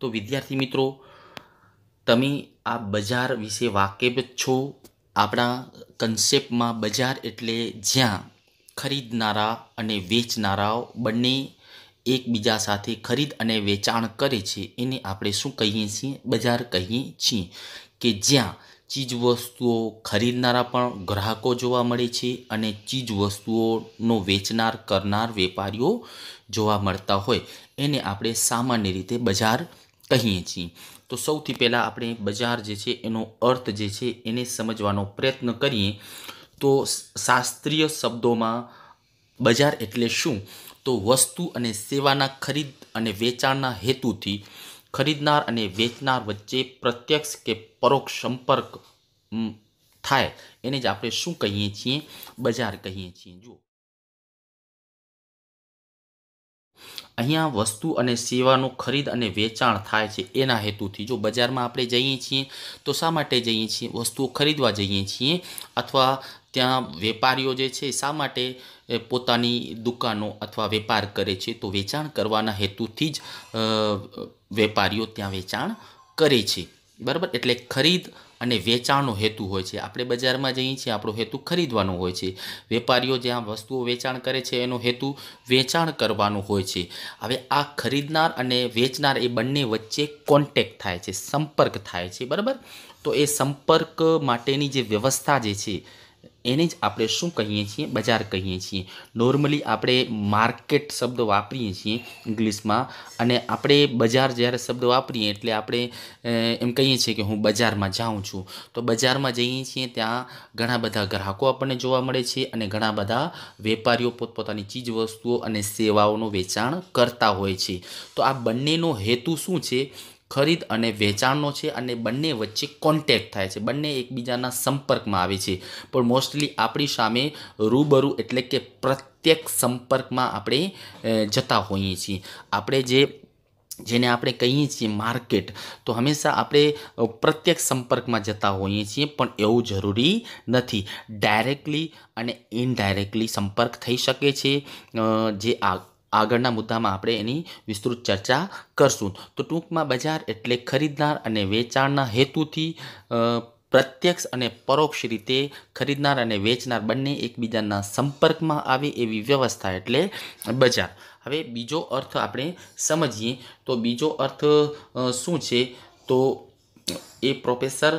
તો વિદ્યાર્થી મિત્રો તમે આ બજાર વિશે વાકેફ છો આપણા કન્સેપ્ટમાં બજાર એટલે જ્યાં ખરીદનારા અને વેચનારાઓ બંને એકબીજા સાથે ખરીદ અને વેચાણ કરે છે એને આપણે શું કહીએ છીએ બજાર કહીએ છીએ કે જ્યાં ચીજવસ્તુઓ ખરીદનારા પણ ગ્રાહકો જોવા મળે છે અને ચીજવસ્તુઓનો વેચનાર કરનાર વેપારીઓ જોવા મળતા હોય એને આપણે સામાન્ય રીતે બજાર કહીએ છીએ તો સૌથી પહેલાં આપણે બજાર જે છે એનો અર્થ જે છે એને સમજવાનો પ્રયત્ન કરીએ તો શાસ્ત્રીય શબ્દોમાં બજાર એટલે શું તો વસ્તુ અને સેવાના ખરીદ અને વેચાણના હેતુથી ખરીદનાર અને વેચનાર વચ્ચે પ્રત્યક્ષ કે પરોક્ષ સંપર્ક થાય એને જ આપણે શું કહીએ છીએ બજાર કહીએ છીએ જુઓ અહીંયા વસ્તુ અને સેવાનું ખરીદ અને વેચાણ થાય છે એના હેતુથી જો બજારમાં આપણે જઈએ છીએ તો શા માટે જઈએ છીએ વસ્તુઓ ખરીદવા જઈએ છીએ અથવા ત્યાં વેપારીઓ જે છે શા માટે પોતાની દુકાનો અથવા વેપાર કરે છે તો વેચાણ કરવાના હેતુથી જ વેપારીઓ ત્યાં વેચાણ કરે છે બરાબર એટલે ખરીદ અને વેચાણનો હેતુ હોય છે આપણે બજારમાં જઈએ છીએ આપણો હેતુ ખરીદવાનો હોય છે વેપારીઓ જે આ વસ્તુઓ વેચાણ કરે છે એનો હેતુ વેચાણ કરવાનો હોય છે હવે આ ખરીદનાર અને વેચનાર એ બંને વચ્ચે કોન્ટેક્ટ થાય છે સંપર્ક થાય છે બરાબર તો એ સંપર્ક માટેની જે વ્યવસ્થા જે છે એને જ આપણે શું કહીએ છીએ બજાર કહીએ છીએ નોર્મલી આપણે માર્કેટ શબ્દ વાપરીએ છીએ ઇંગ્લિશમાં અને આપણે બજાર જ્યારે શબ્દ વાપરીએ એટલે આપણે એમ કહીએ છીએ કે હું બજારમાં જાઉં છું તો બજારમાં જઈએ છીએ ત્યાં ઘણા બધા ગ્રાહકો આપણને જોવા મળે છે અને ઘણા બધા વેપારીઓ પોતપોતાની ચીજવસ્તુઓ અને સેવાઓનું વેચાણ કરતા હોય છે તો આ બંનેનો હેતુ શું છે ખરીદ અને વેચાણનો છે અને બંને વચ્ચે કોન્ટેક્ટ થાય છે બંને એકબીજાના સંપર્કમાં આવે છે પણ મોસ્ટલી આપણી સામે રૂબરૂ એટલે કે પ્રત્યેક સંપર્કમાં આપણે જતા હોઈએ છીએ આપણે જે જેને આપણે કહીએ છીએ માર્કેટ તો હંમેશા આપણે પ્રત્યેક સંપર્કમાં જતા હોઈએ છીએ પણ એવું જરૂરી નથી ડાયરેક્ટલી અને ઇનડાયરેક્ટલી સંપર્ક થઈ શકે છે જે આ આગળના મુદ્દામાં આપણે એની વિસ્તૃત ચર્ચા કરશું તો ટૂંકમાં બજાર એટલે ખરીદનાર અને વેચાણના હેતુથી પ્રત્યક્ષ અને પરોક્ષ રીતે ખરીદનાર અને વેચનાર બંને એકબીજાના સંપર્કમાં આવે એવી વ્યવસ્થા એટલે બજાર હવે બીજો અર્થ આપણે સમજીએ તો બીજો અર્થ શું છે તો એ પ્રોફેસર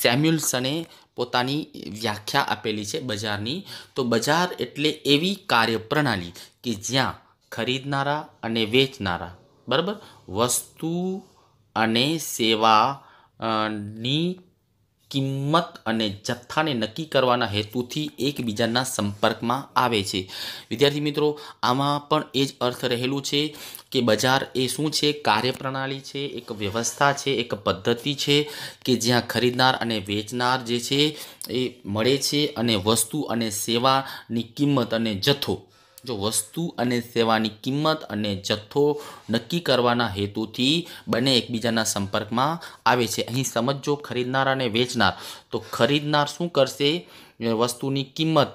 સેમ્યુલ્સને પોતાની વ્યાખ્યા આપેલી છે બજારની તો બજાર એટલે એવી કાર્યપ્રણાલી કે જ્યાં ખરીદનારા અને વેચનારા બરાબર વસ્તુ અને સેવાની કિંમત અને જથ્થાને નક્કી કરવાના હેતુથી એકબીજાના સંપર્કમાં આવે છે વિદ્યાર્થી મિત્રો આમાં પણ એ જ અર્થ રહેલું છે કે બજાર એ શું છે કાર્યપ્રણાલી છે એક વ્યવસ્થા છે એક પદ્ધતિ છે કે જ્યાં ખરીદનાર અને વેચનાર જે છે એ મળે છે અને વસ્તુ અને સેવાની કિંમત અને જથ્થો જો વસ્તુ અને સેવાની કિંમત અને જથ્થો નક્કી કરવાના હેતુથી બંને એકબીજાના સંપર્કમાં આવે છે અહીં સમજો ખરીદનાર અને વેચનાર તો ખરીદનાર શું કરશે વસ્તુની કિંમત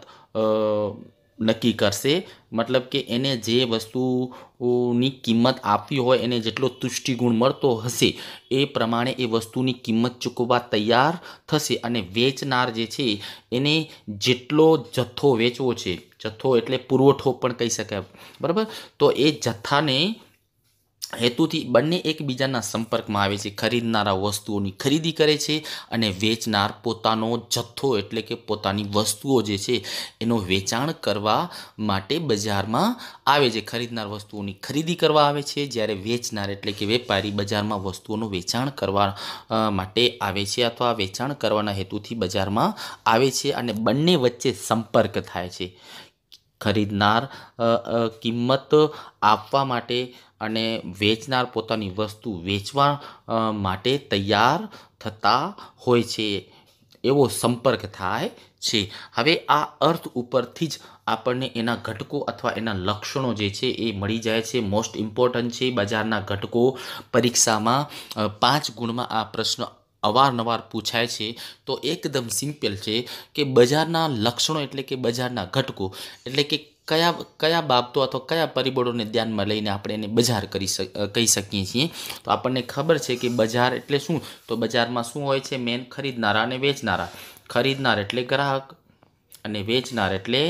નક્કી કરશે મતલબ કે એને જે વસ્તુની કિંમત આપવી હોય એને જેટલો તુષ્ટિગુણ મળતો હશે એ પ્રમાણે એ વસ્તુની કિંમત ચૂકવવા તૈયાર થશે અને વેચનાર જે છે એને જેટલો જથ્થો વેચવો છે જથ્થો એટલે પુરવઠો પણ કહી શકાય બરાબર તો એ જથ્થાને હેતુથી બંને એકબીજાના સંપર્કમાં આવે છે ખરીદનારા વસ્તુઓની ખરીદી કરે છે અને વેચનાર પોતાનો જથ્થો એટલે કે પોતાની વસ્તુઓ જે છે એનો વેચાણ કરવા માટે બજારમાં આવે છે ખરીદનાર વસ્તુઓની ખરીદી કરવા આવે છે જ્યારે વેચનાર એટલે કે વેપારી બજારમાં વસ્તુઓનું વેચાણ કરવા માટે આવે છે અથવા વેચાણ કરવાના હેતુથી બજારમાં આવે છે અને બંને વચ્ચે સંપર્ક થાય છે ખરીદનાર કિંમત આપવા માટે અને વેચનાર પોતાની વસ્તુ વેચવા માટે તૈયાર થતા હોય છે એવો સંપર્ક થાય છે હવે આ અર્થ ઉપરથી જ આપણને એના ઘટકો અથવા એના લક્ષણો જે છે એ મળી જાય છે મોસ્ટ ઇમ્પોર્ટન્ટ છે બજારના ઘટકો પરીક્ષામાં પાંચ ગુણમાં આ પ્રશ્ન અવારનવાર પૂછાય છે તો એકદમ સિમ્પલ છે કે બજારના લક્ષણો એટલે કે બજારના ઘટકો એટલે કે કયા કયા બાબતો અથવા કયા પરિબળોને ધ્યાનમાં લઈને આપણે એને બજાર કરી કહી શકીએ છીએ તો આપણને ખબર છે કે બજાર એટલે શું તો બજારમાં શું હોય છે મેન ખરીદનારા અને વેચનારા ખરીદનાર એટલે ગ્રાહક અને વેચનાર એટલે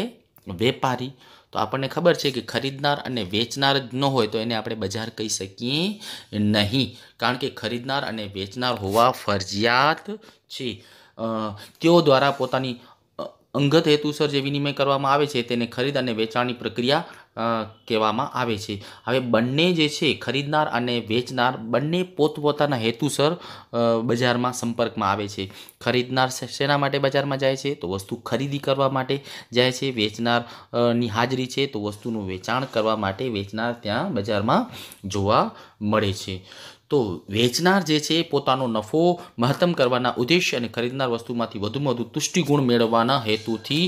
વેપારી તો આપણને ખબર છે કે ખરીદનાર અને વેચનાર જ ન હોય તો એને આપણે બજાર કહી શકીએ નહીં કારણ કે ખરીદનાર અને વેચનાર હોવા ફરજિયાત છે તેઓ દ્વારા પોતાની અંગત હેતુસર જે વિનિમય કરવામાં આવે છે તેને ખરીદ અને વેચાણની પ્રક્રિયા કહેવામાં આવે છે હવે બંને જે છે ખરીદનાર અને વેચનાર બંને પોતપોતાના હેતુસર બજારમાં સંપર્કમાં આવે છે ખરીદનાર શેના માટે બજારમાં જાય છે તો વસ્તુ ખરીદી કરવા માટે જાય છે વેચનારની હાજરી છે તો વસ્તુનું વેચાણ કરવા માટે વેચનાર ત્યાં બજારમાં જોવા મળે છે તો વેચનાર જે છે પોતાનો નફો મહત્તમ કરવાના ઉદ્દેશ્ય અને ખરીદનાર વસ્તુમાંથી વધુમાં વધુ તુષ્ટિગુણ મેળવવાના હેતુથી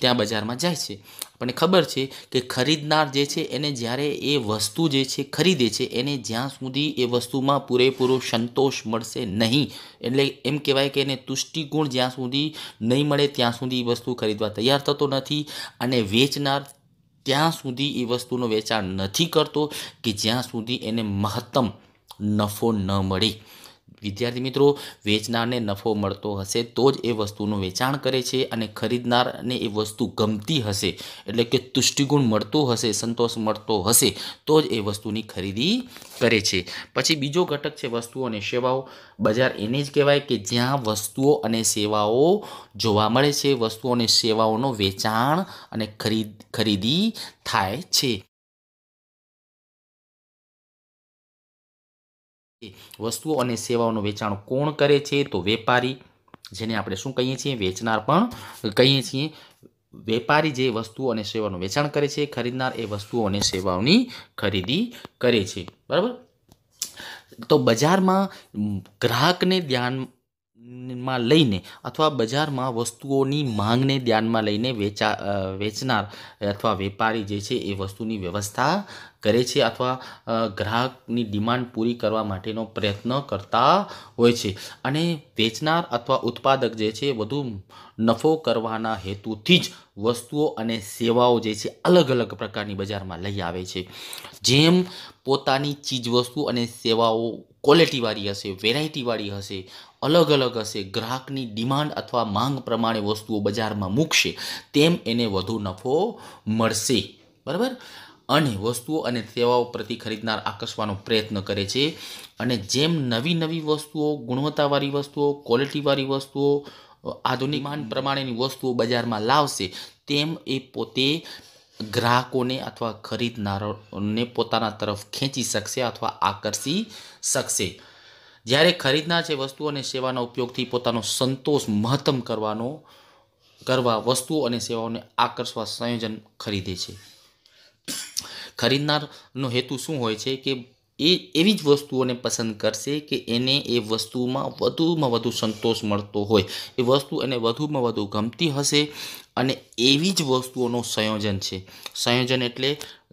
ત્યાં બજારમાં જાય છે આપણને ખબર છે કે ખરીદનાર જે છે એને જ્યારે એ વસ્તુ જે છે ખરીદે છે એને જ્યાં સુધી એ વસ્તુમાં પૂરેપૂરો સંતોષ મળશે નહીં એટલે એમ કહેવાય કે એને તુષ્ટિગુણ જ્યાં સુધી નહીં મળે ત્યાં સુધી એ વસ્તુ ખરીદવા તૈયાર થતો નથી અને વેચનાર ત્યાં સુધી એ વસ્તુનો વેચાણ નથી કરતો કે જ્યાં સુધી એને મહત્તમ નફો ન મળે વિદ્યાર્થી મિત્રો વેચનારને નફો મળતો હશે તો જ એ વસ્તુનું વેચાણ કરે છે અને ખરીદનારને એ વસ્તુ ગમતી હશે એટલે કે તુષ્ટિગુણ મળતો હશે સંતોષ મળતો હશે તો જ એ વસ્તુની ખરીદી કરે છે પછી બીજો ઘટક છે વસ્તુઓ અને સેવાઓ બજાર એને જ કહેવાય કે જ્યાં વસ્તુઓ અને સેવાઓ જોવા મળે છે વસ્તુઓ અને સેવાઓનો વેચાણ અને ખરીદ ખરીદી થાય છે વસ્તુઓ અને સેવાઓનું વેચાણ કોણ કરે છે તો વેપારી જેને આપણે શું કહીએ છીએ વેચનાર પણ કહીએ છીએ વેપારી જે વસ્તુઓ અને સેવાનું વેચાણ કરે છે ખરીદનાર એ વસ્તુઓ અને સેવાઓની ખરીદી કરે છે બરાબર તો બજારમાં ગ્રાહકને ધ્યાન માં લઈને અથવા બજારમાં વસ્તુઓની માંગને ધ્યાનમાં લઈને વેચા વેચનાર અથવા વેપારી જે છે એ વસ્તુની વ્યવસ્થા કરે છે અથવા ગ્રાહકની ડિમાન્ડ પૂરી કરવા માટેનો પ્રયત્ન કરતા હોય છે અને વેચનાર અથવા ઉત્પાદક જે છે વધુ નફો કરવાના હેતુથી જ વસ્તુઓ અને સેવાઓ જે છે અલગ અલગ પ્રકારની બજારમાં લઈ આવે છે જેમ પોતાની ચીજવસ્તુ અને સેવાઓ ક્વોલિટીવાળી હશે વેરાયટીવાળી હશે અલગ અલગ હશે ગ્રાહકની ડિમાન્ડ અથવા માંગ પ્રમાણે વસ્તુઓ બજારમાં મૂકશે તેમ એને વધુ નફો મળશે બરાબર અને વસ્તુઓ અને સેવાઓ પ્રતિ ખરીદનાર આકર્ષવાનો પ્રયત્ન કરે છે અને જેમ નવી નવી વસ્તુઓ ગુણવત્તાવાળી વસ્તુઓ ક્વોલિટીવાળી વસ્તુઓ આધુનિક માંગ પ્રમાણેની વસ્તુઓ બજારમાં લાવશે તેમ એ પોતે ગ્રાહકોને અથવા ખરીદનારોને પોતાના તરફ ખેંચી શકશે અથવા આકર્ષી શકશે જ્યારે ખરીદનાર છે વસ્તુ અને સેવાના ઉપયોગથી પોતાનો સંતોષ મહત્તમ કરવાનો કરવા વસ્તુઓ અને સેવાઓને આકર્ષવા સંયોજન ખરીદે છે ખરીદનારનો હેતુ શું હોય છે કે એ એવી જ વસ્તુઓને પસંદ કરશે કે એને એ વસ્તુમાં વધુમાં વધુ સંતોષ મળતો હોય એ વસ્તુ એને વધુમાં વધુ ગમતી હશે અને એવી જ વસ્તુઓનું સંયોજન છે સંયોજન એટલે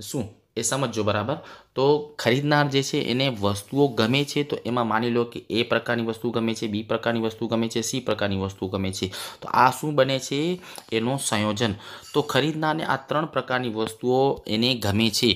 શું એ સમજો બરાબર તો ખરીદનાર જે છે એને વસ્તુઓ ગમે છે તો એમાં માની લો કે એ પ્રકારની વસ્તુ ગમે છે બી પ્રકારની વસ્તુ ગમે છે સી પ્રકારની વસ્તુ ગમે છે તો આ શું બને છે એનું સંયોજન તો ખરીદનારને આ ત્રણ પ્રકારની વસ્તુઓ એને ગમે છે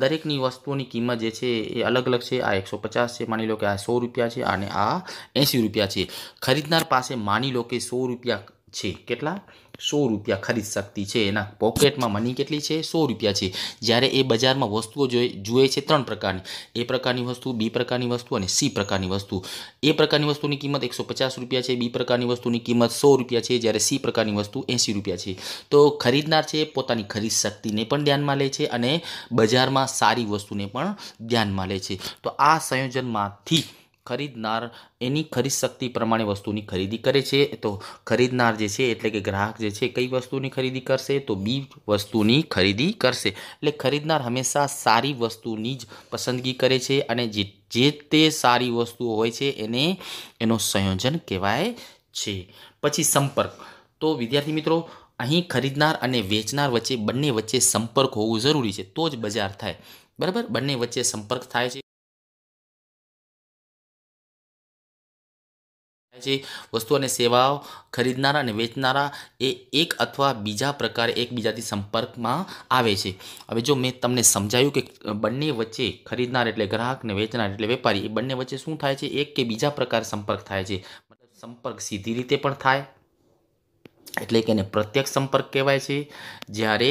દરેકની વસ્તુઓની કિંમત જે છે એ અલગ અલગ છે આ એકસો પચાસ છે માની લો કે આ સો રૂપિયા છે અને આ એંસી રૂપિયા છે ખરીદનાર પાસે માની લો કે સો રૂપિયા છે કેટલા સો રૂપિયા ખરીદ શકતી છે એના પોકેટમાં મની કેટલી છે સો રૂપિયા છે જ્યારે એ બજારમાં વસ્તુઓ જોઈએ જુએ છે ત્રણ પ્રકારની એ પ્રકારની વસ્તુ બી પ્રકારની વસ્તુ અને સી પ્રકારની વસ્તુ એ પ્રકારની વસ્તુની કિંમત એકસો પચાસ રૂપિયા છે બી પ્રકારની વસ્તુની કિંમત સો રૂપિયા છે જ્યારે સી પ્રકારની વસ્તુ એંસી રૂપિયા છે તો ખરીદનાર છે પોતાની ખરીદ શક્તિને પણ ધ્યાનમાં લે છે અને બજારમાં સારી વસ્તુને પણ ધ્યાનમાં લે છે તો આ સંયોજનમાંથી ખરીદનાર એની ખરીદ શક્તિ પ્રમાણે વસ્તુની ખરીદી કરે છે તો ખરીદનાર જે છે એટલે કે ગ્રાહક જે છે કઈ વસ્તુની ખરીદી કરશે તો બી વસ્તુની ખરીદી કરશે એટલે ખરીદનાર હંમેશા સારી વસ્તુની જ પસંદગી કરે છે અને જે જે તે સારી વસ્તુઓ હોય છે એને એનો સંયોજન કહેવાય છે પછી સંપર્ક તો વિદ્યાર્થી મિત્રો અહીં ખરીદનાર અને વેચનાર વચ્ચે બંને વચ્ચે સંપર્ક હોવો જરૂરી છે તો જ બજાર થાય બરાબર બંને વચ્ચે સંપર્ક થાય છે છે વસ્તુ અને સેવાઓ ખરીદનારા અને વેચનારા એ એક અથવા બીજા પ્રકારે એકબીજાથી સંપર્કમાં આવે છે હવે જો મેં તમને સમજાયું કે બંને વચ્ચે ખરીદનાર એટલે ગ્રાહક ને વેચનાર એટલે વેપારી એ બંને વચ્ચે શું થાય છે એક કે બીજા પ્રકાર સંપર્ક થાય છે મતલબ સંપર્ક સીધી રીતે પણ થાય એટલે કે એને પ્રત્યક્ષ સંપર્ક કહેવાય છે જ્યારે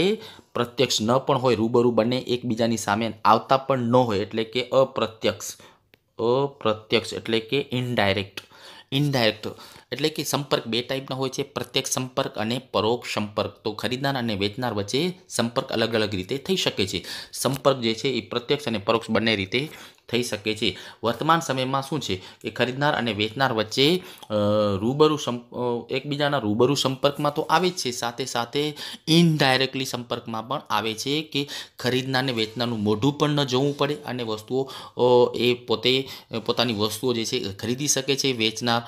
પ્રત્યક્ષ ન પણ હોય રૂબરૂ બંને એકબીજાની સામે આવતા પણ ન હોય એટલે કે અપ્રત્યક્ષ અપ્રત્યક્ષ એટલે કે ઇનડાયરેક્ટ ઇનડાયરેક્ટ એટલે કે સંપર્ક બે ટાઈપના હોય છે પ્રત્યક્ષ સંપર્ક અને પરોક્ષ સંપર્ક તો ખરીદનાર અને વેચનાર વચ્ચે સંપર્ક અલગ અલગ રીતે થઈ શકે છે સંપર્ક જે છે એ પ્રત્યક્ષ અને પરોક્ષ બંને રીતે થઈ શકે છે વર્તમાન સમયમાં શું છે કે ખરીદનાર અને વેચનાર વચ્ચે રૂબરૂ એકબીજાના રૂબરૂ સંપર્કમાં તો આવે જ છે સાથે સાથે ઇનડાયરેક્ટલી સંપર્કમાં પણ આવે છે કે ખરીદનારને વેચનારનું મોઢું પણ ન જોવું પડે અને વસ્તુઓ એ પોતે પોતાની વસ્તુઓ જે છે ખરીદી શકે છે વેચનાર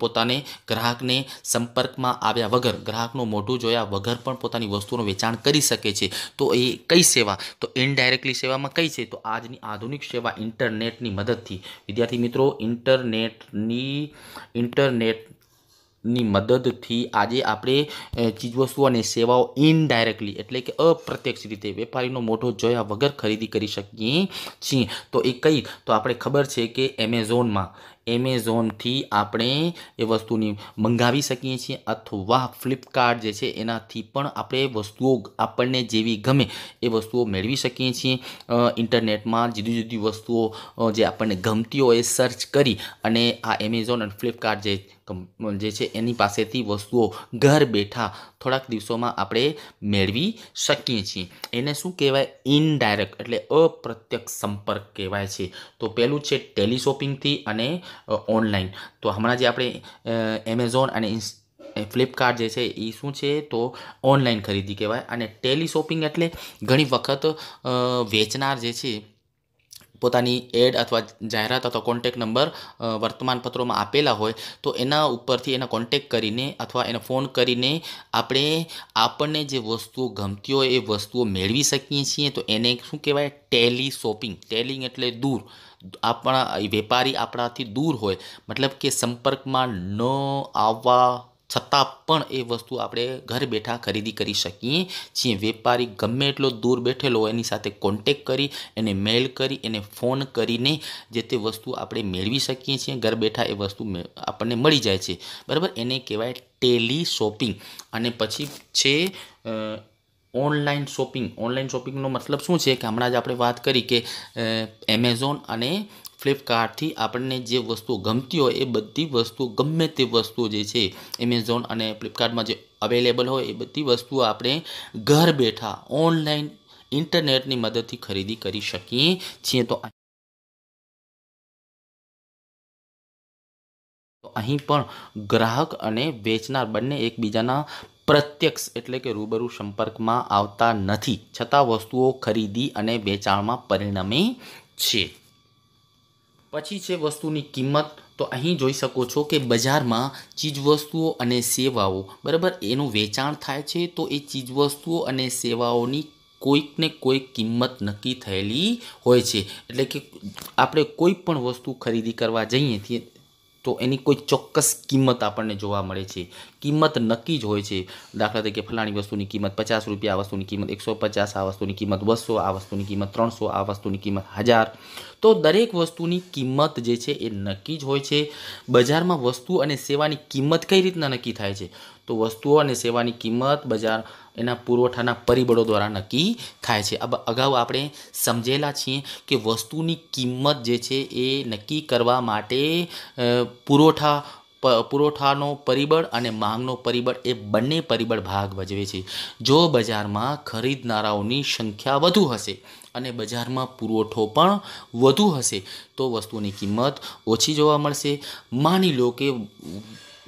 પોતાને ગ્રાહકને સંપર્કમાં આવ્યા વગર ગ્રાહકનું મોઢું જોયા વગર પણ પોતાની વસ્તુઓનું વેચાણ કરી શકે છે તો એ કઈ સેવા તો ઇનડાયરેક્ટલી સેવામાં કઈ છે તો આજની આધુનિક સેવા ઇન્ટર ઇન્ટરનેટની મદદથી વિદ્યાર્થી મિત્રો ઇન્ટરનેટની ઇન્ટરનેટ ની મદદથી આજે આપણે ચીજવસ્તુઓ અને સેવાઓ ઇનડાયરેક્ટલી એટલે કે અપ્રત્યક્ષ રીતે વેપારીનો મોટો જોયા વગર ખરીદી કરી શકીએ છીએ તો એ કઈ તો આપણે ખબર છે કે એમેઝોનમાં એમેઝોનથી આપણે એ વસ્તુની મંગાવી શકીએ છીએ અથવા ફ્લિપકાર્ટ જે છે એનાથી પણ આપણે વસ્તુઓ આપણને જેવી ગમે એ વસ્તુઓ મેળવી શકીએ છીએ ઇન્ટરનેટમાં જુદી જુદી વસ્તુઓ જે આપણને ગમતી હોય એ સર્ચ કરી અને આ એમેઝોન અને ફ્લિપકાર્ટ જે જે છે એની પાસેથી વસ્તુઓ ઘર બેઠા થોડાક દિવસોમાં આપણે મેળવી શકીએ છીએ એને શું કહેવાય ઇનડાયરેક્ટ એટલે અપ્રત્યક્ષ સંપર્ક કહેવાય છે તો પહેલું છે ટેલિશોપિંગથી અને ઓનલાઈન તો હમણાં જે આપણે એમેઝોન અને ફ્લિપકાર્ટ જે છે એ શું છે તો ઓનલાઈન ખરીદી કહેવાય અને ટેલિશોપિંગ એટલે ઘણી વખત વેચનાર જે છે પોતાની એડ અથવા જાહેરાત અથવા કોન્ટેક નંબર વર્તમાનપત્રોમાં આપેલા હોય તો એના ઉપરથી એના કોન્ટેક કરીને અથવા એને ફોન કરીને આપણે આપણને જે વસ્તુઓ ગમતી હોય એ વસ્તુઓ મેળવી શકીએ છીએ તો એને શું કહેવાય ટેલી શોપિંગ ટેલિંગ એટલે દૂર આપણા વેપારી આપણાથી દૂર હોય મતલબ કે સંપર્કમાં ન આવવા છતાં પણ એ વસ્તુ આપણે ઘર બેઠા ખરીદી કરી શકીએ છીએ વેપારી ગમે એટલો દૂર બેઠેલો એની સાથે કોન્ટેક કરી એને મેલ કરી એને ફોન કરીને જે તે વસ્તુ આપણે મેળવી શકીએ છીએ ઘર બેઠા એ વસ્તુ આપણને મળી જાય છે બરાબર એને કહેવાય ટેલી શોપિંગ અને પછી છે ઓનલાઈન શોપિંગ ઓનલાઈન શોપિંગનો મતલબ શું છે કે હમણાં જ આપણે વાત કરી કે એમેઝોન અને ફ્લિપકાર્ટથી આપણને જે વસ્તુઓ ગમતી હોય એ બધી વસ્તુઓ ગમે તે વસ્તુઓ જે છે એમેઝોન અને ફ્લિપકાર્ટમાં જે અવેલેબલ હોય એ બધી વસ્તુઓ આપણે ઘર બેઠા ઓનલાઈન ઇન્ટરનેટની મદદથી ખરીદી કરી શકીએ છીએ તો અહીં પણ ગ્રાહક અને વેચનાર બંને એકબીજાના પ્રત્યક્ષ એટલે કે રૂબરૂ સંપર્કમાં આવતા નથી છતાં વસ્તુઓ ખરીદી અને વેચાણમાં પરિણમે છે પછી છે વસ્તુની કિંમત તો અહીં જોઈ શકો છો કે બજારમાં ચીજવસ્તુઓ અને સેવાઓ બરાબર એનું વેચાણ થાય છે તો એ ચીજવસ્તુઓ અને સેવાઓની કોઈક ને કોઈક કિંમત નક્કી થયેલી હોય છે એટલે કે આપણે કોઈ પણ વસ્તુ ખરીદી કરવા જઈએ તો એની કોઈ ચોક્કસ કિંમત આપણને જોવા મળે છે કિંમત નક્કી જ હોય છે દાખલા તરીકે ફલાણી વસ્તુની કિંમત પચાસ રૂપિયા આ વસ્તુની કિંમત એકસો પચાસ આ વસ્તુની કિંમત બસો આ વસ્તુની કિંમત ત્રણસો આ વસ્તુની કિંમત હજાર તો દરેક વસ્તુની કિંમત જે છે એ નક્કી જ હોય છે બજારમાં વસ્તુ અને સેવાની કિંમત કઈ રીતના નક્કી થાય છે તો વસ્તુઓ અને સેવાની કિંમત બજાર એના પુરવઠાના પરિબળો દ્વારા નક્કી થાય છે અગાઉ આપણે સમજેલા છીએ કે વસ્તુની કિંમત જે છે એ નક્કી કરવા માટે પુરવઠા પુરવઠાનો પરિબળ અને માંગનો પરિબળ એ બંને પરિબળ ભાગ ભજવે છે જો બજારમાં ખરીદનારાઓની સંખ્યા વધુ હશે અને બજારમાં પુરવઠો પણ વધુ હશે તો વસ્તુની કિંમત ઓછી જોવા મળશે માની લો કે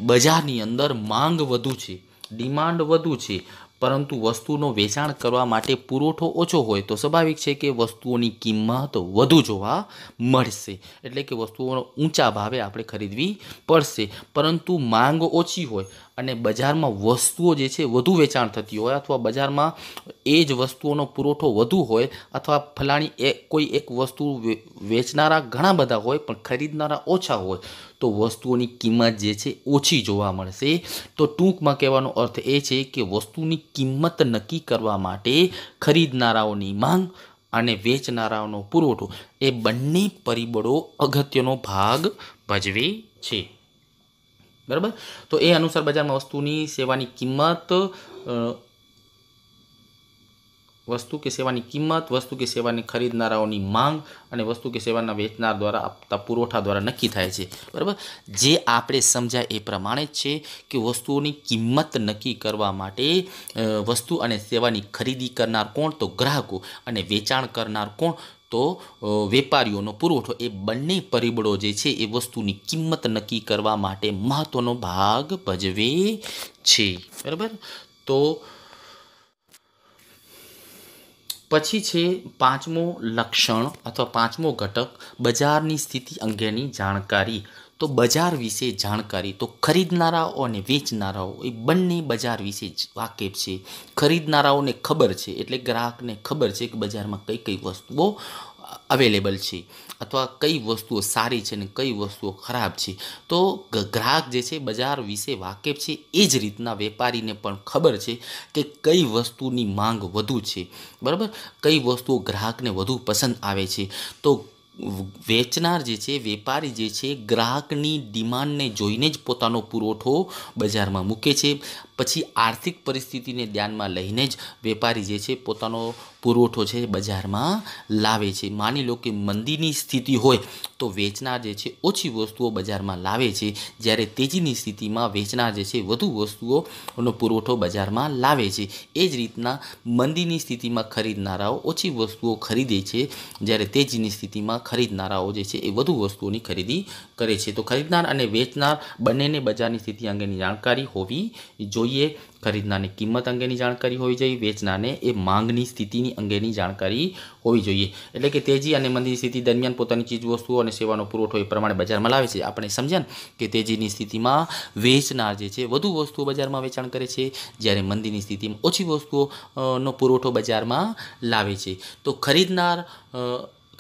બજારની અંદર માંગ વધુ છે ડિમાન્ડ વધુ છે પરંતુ વસ્તુનો વેચાણ કરવા માટે પુરવઠો ઓછો હોય તો સ્વાભાવિક છે કે વસ્તુઓની કિંમત વધુ જોવા મળશે એટલે કે વસ્તુઓનો ઊંચા ભાવે આપણે ખરીદવી પડશે પરંતુ માંગ ઓછી હોય અને બજારમાં વસ્તુઓ જે છે વધુ વેચાણ થતી હોય અથવા બજારમાં એ જ વસ્તુઓનો પુરવઠો વધુ હોય અથવા ફલાણી એ કોઈ એક વસ્તુ વેચનારા ઘણા બધા હોય પણ ખરીદનારા ઓછા હોય તો વસ્તુઓની કિંમત જે છે ઓછી જોવા મળશે તો ટૂંકમાં કહેવાનો અર્થ એ છે કે વસ્તુની કિંમત નક્કી કરવા માટે ખરીદનારાઓની માંગ અને વેચનારાઓનો પુરવઠો એ બંને પરિબળો અગત્યનો ભાગ ભજવે છે બરાબર તો એ અનુસાર બજારમાં વસ્તુની સેવાની કિંમત વસ્તુ કે સેવાની કિંમત વસ્તુ કે સેવાની ખરીદનારાઓની માંગ અને વસ્તુ કે સેવાના વેચનાર દ્વારા આપતા પુરવઠા દ્વારા નક્કી થાય છે બરાબર જે આપણે સમજાય એ પ્રમાણે જ છે કે વસ્તુઓની કિંમત નક્કી કરવા માટે વસ્તુ અને સેવાની ખરીદી કરનાર કોણ તો ગ્રાહકો અને વેચાણ કરનાર કોણ તો વેપારીઓનો પુરવઠો એ બંને પરિબળો જે છે એ વસ્તુની કિંમત નક્કી કરવા માટે મહત્ત્વનો ભાગ ભજવે છે બરાબર તો પછી છે પાંચમો લક્ષણ અથવા પાંચમો ઘટક બજારની સ્થિતિ અંગેની જાણકારી તો બજાર વિશે જાણકારી તો ખરીદનારાઓ અને વેચનારાઓ એ બંને બજાર વિશે જ વાકેફ છે ખરીદનારાઓને ખબર છે એટલે ગ્રાહકને ખબર છે કે બજારમાં કઈ કઈ વસ્તુઓ અવેલેબલ છે અથવા કઈ વસ્તુઓ સારી છે અને કઈ વસ્તુઓ ખરાબ છે તો ગ્રાહક જે છે બજાર વિશે વાકેફ છે એ જ રીતના વેપારીને પણ ખબર છે કે કઈ વસ્તુની માંગ વધુ છે બરાબર કઈ વસ્તુઓ ગ્રાહકને વધુ પસંદ આવે છે તો વેચનાર જે છે વેપારી જે છે ગ્રાહકની ડિમાન્ડને જોઈને જ પોતાનો પુરવઠો બજારમાં મૂકે છે પછી આર્થિક પરિસ્થિતિને ધ્યાનમાં લઈને જ વેપારી જે છે પોતાનો પુરવઠો છે બજારમાં લાવે છે માની લો કે મંદીની સ્થિતિ હોય તો વેચનાર જે છે ઓછી વસ્તુઓ બજારમાં લાવે છે જ્યારે તેજીની સ્થિતિમાં વેચનાર જે છે વધુ વસ્તુઓનો પુરવઠો બજારમાં લાવે છે એ જ રીતના મંદીની સ્થિતિમાં ખરીદનારાઓ ઓછી વસ્તુઓ ખરીદે છે જ્યારે તેજીની સ્થિતિમાં ખરીદનારાઓ જે છે એ વધુ વસ્તુઓની ખરીદી કરે છે તો ખરીદનાર અને વેચનાર બંનેને બજારની સ્થિતિ અંગેની જાણકારી હોવી જોઈએ ખરીદનારની કિંમત અંગેની જાણકારી હોવી જોઈએ વેચનારને એ માંગની સ્થિતિની અંગેની જાણકારી હોવી જોઈએ એટલે કે તેજી અને મંદીની સ્થિતિ દરમિયાન પોતાની ચીજવસ્તુઓ અને સેવાનો પુરવઠો એ પ્રમાણે બજારમાં લાવે છે આપણે સમજ્યા કે તેજીની સ્થિતિમાં વેચનાર જે છે વધુ વસ્તુઓ બજારમાં વેચાણ કરે છે જ્યારે મંદીની સ્થિતિમાં ઓછી વસ્તુઓનો પુરવઠો બજારમાં લાવે છે તો ખરીદનાર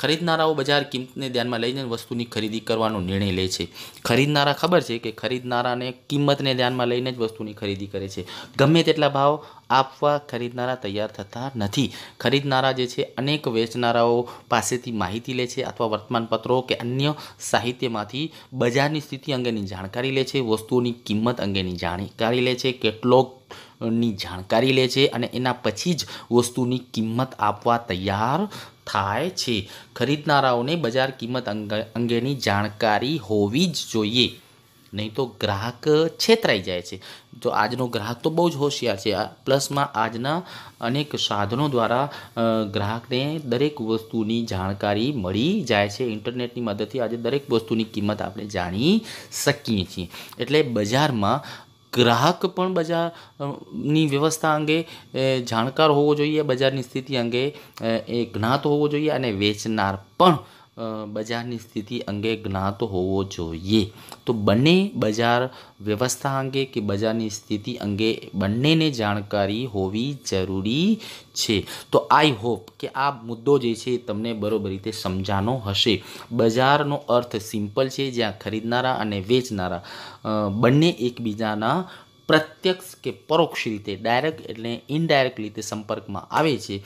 ખરીદનારાઓ બજાર કિંમતને ધ્યાનમાં લઈને વસ્તુની ખરીદી કરવાનો નિર્ણય લે છે ખરીદનારા ખબર છે કે ખરીદનારાને કિંમતને ધ્યાનમાં લઈને જ વસ્તુની ખરીદી કરે છે ગમે તેટલા ભાવ આપવા ખરીદનારા તૈયાર થતા નથી ખરીદનારા જે છે અનેક વેચનારાઓ પાસેથી માહિતી લે છે અથવા વર્તમાનપત્રો કે અન્ય સાહિત્યમાંથી બજારની સ્થિતિ અંગેની જાણકારી લે છે વસ્તુઓની કિંમત અંગેની જાણકારી લે છે કેટલોગ ની જાણકારી લે છે અને એના પછી જ વસ્તુની કિંમત આપવા તૈયાર થાય છે ખરીદનારાઓને બજાર કિંમત અંગેની જાણકારી હોવી જ જોઈએ નહીં તો ગ્રાહક છેતરાઈ જાય છે તો આજનો ગ્રાહક તો બહુ જ હોશિયાર છે પ્લસમાં આજના અનેક સાધનો દ્વારા ગ્રાહકને દરેક વસ્તુની જાણકારી મળી જાય છે ઇન્ટરનેટની મદદથી આજે દરેક વસ્તુની કિંમત આપણે જાણી શકીએ છીએ એટલે બજારમાં ગ્રાહક પણ બજારની વ્યવસ્થા અંગે જાણકાર હોવો જોઈએ બજારની સ્થિતિ અંગે એ જ્ઞાત હોવો જોઈએ અને વેચનાર પણ બજારની સ્થિતિ અંગે જ્ઞાતો હોવો જોઈએ તો બંને બજાર વ્યવસ્થા અંગે કે બજારની સ્થિતિ અંગે બંનેને જાણકારી હોવી જરૂરી છે તો આઈ હોપ કે આ મુદ્દો જે છે તમને બરોબર રીતે સમજાનો હશે બજારનો અર્થ સિમ્પલ છે જ્યાં ખરીદનારા અને વેચનારા બંને એકબીજાના પ્રત્યક્ષ કે પરોક્ષ રીતે ડાયરેક્ટ એટલે ઇનડાયરેક્ટ રીતે સંપર્કમાં આવે છે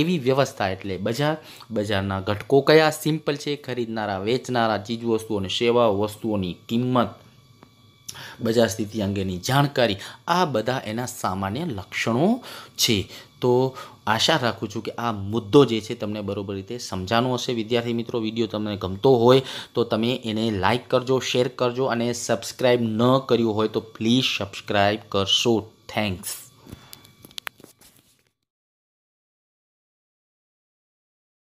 એવી વ્યવસ્થા એટલે બજાર બજારના ઘટકો કયા સિમ્પલ છે ખરીદનારા વેચનારા ચીજવસ્તુઓ અને સેવા વસ્તુઓની કિંમત બજાર સ્થિતિ અંગેની જાણકારી આ બધા એના સામાન્ય લક્ષણો છે તો આશા રાખું છું કે આ મુદ્દો જે છે તમને બરાબર રીતે સમજાનો હશે વિદ્યાર્થી મિત્રો વિડીયો તમને ગમતો હોય તો તમે એને લાઇક કરજો શેર કરજો અને સબસ્ક્રાઈબ ન કર્યું હોય તો પ્લીઝ સબસ્ક્રાઈબ કરશો થેન્ક્સ